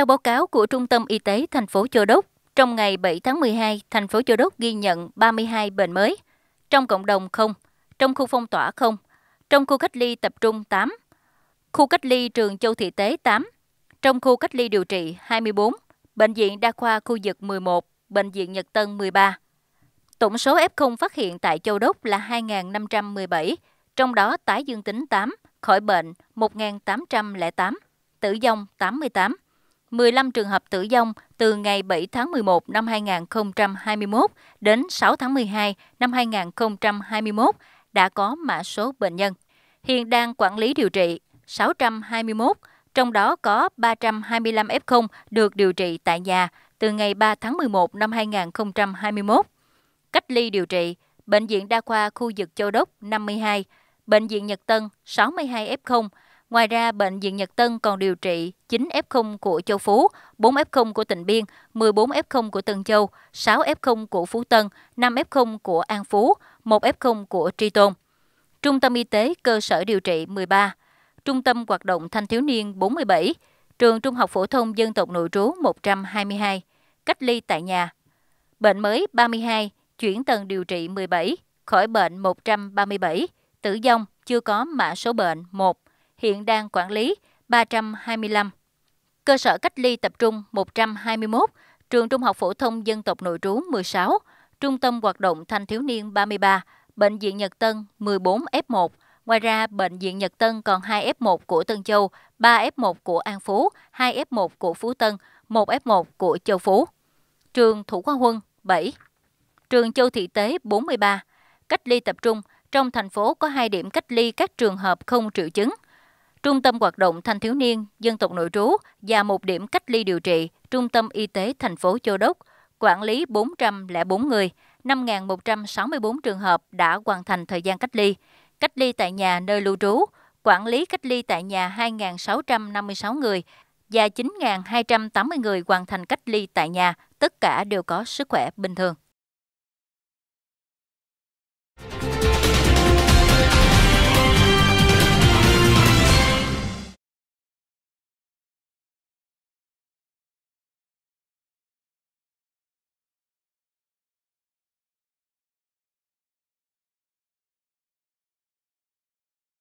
Theo báo cáo của Trung tâm Y tế thành phố Châu Đốc, trong ngày 7 tháng 12, thành phố Châu Đốc ghi nhận 32 bệnh mới. Trong cộng đồng không, trong khu phong tỏa không, trong khu cách ly tập trung 8, khu cách ly trường Châu Thị Tế 8, trong khu cách ly điều trị 24, bệnh viện đa khoa khu vực 11, bệnh viện Nhật Tân 13. Tổng số F0 phát hiện tại Châu Đốc là 2.517, trong đó tái dương tính 8, khỏi bệnh 1.808, tử vong 88. 15 trường hợp tử vong từ ngày 7 tháng 11 năm 2021 đến 6 tháng 12 năm 2021 đã có mã số bệnh nhân. Hiện đang quản lý điều trị 621, trong đó có 325 F0 được điều trị tại nhà từ ngày 3 tháng 11 năm 2021. Cách ly điều trị, Bệnh viện Đa khoa khu vực Châu Đốc 52, Bệnh viện Nhật Tân 62 F0, Ngoài ra, Bệnh viện Nhật Tân còn điều trị 9 F0 của Châu Phú, 4 F0 của Tịnh Biên, 14 F0 của Tân Châu, 6 F0 của Phú Tân, 5 F0 của An Phú, 1 F0 của Tri Tôn. Trung tâm Y tế Cơ sở Điều trị 13, Trung tâm Hoạt động Thanh thiếu niên 47, Trường Trung học Phổ thông Dân tộc Nội trú 122, cách ly tại nhà. Bệnh mới 32, chuyển tầng điều trị 17, khỏi bệnh 137, tử vong chưa có mã số bệnh 1 hiện đang quản lý 325, cơ sở cách ly tập trung 121, trường trung học phổ thông dân tộc nội trú 16, trung tâm hoạt động thanh thiếu niên 33, bệnh viện Nhật Tân 14 F1. Ngoài ra, bệnh viện Nhật Tân còn 2 F1 của Tân Châu, 3 F1 của An Phú, 2 F1 của Phú Tân, 1 F1 của Châu Phú. Trường Thủ Khoa Huân 7, trường Châu Thị Tế 43. Cách ly tập trung, trong thành phố có 2 điểm cách ly các trường hợp không triệu chứng – trung tâm hoạt động thanh thiếu niên, dân tộc nội trú và một điểm cách ly điều trị, trung tâm y tế thành phố Châu Đốc, quản lý 404 người, 5.164 trường hợp đã hoàn thành thời gian cách ly, cách ly tại nhà nơi lưu trú, quản lý cách ly tại nhà 2.656 người và 9.280 người hoàn thành cách ly tại nhà, tất cả đều có sức khỏe bình thường.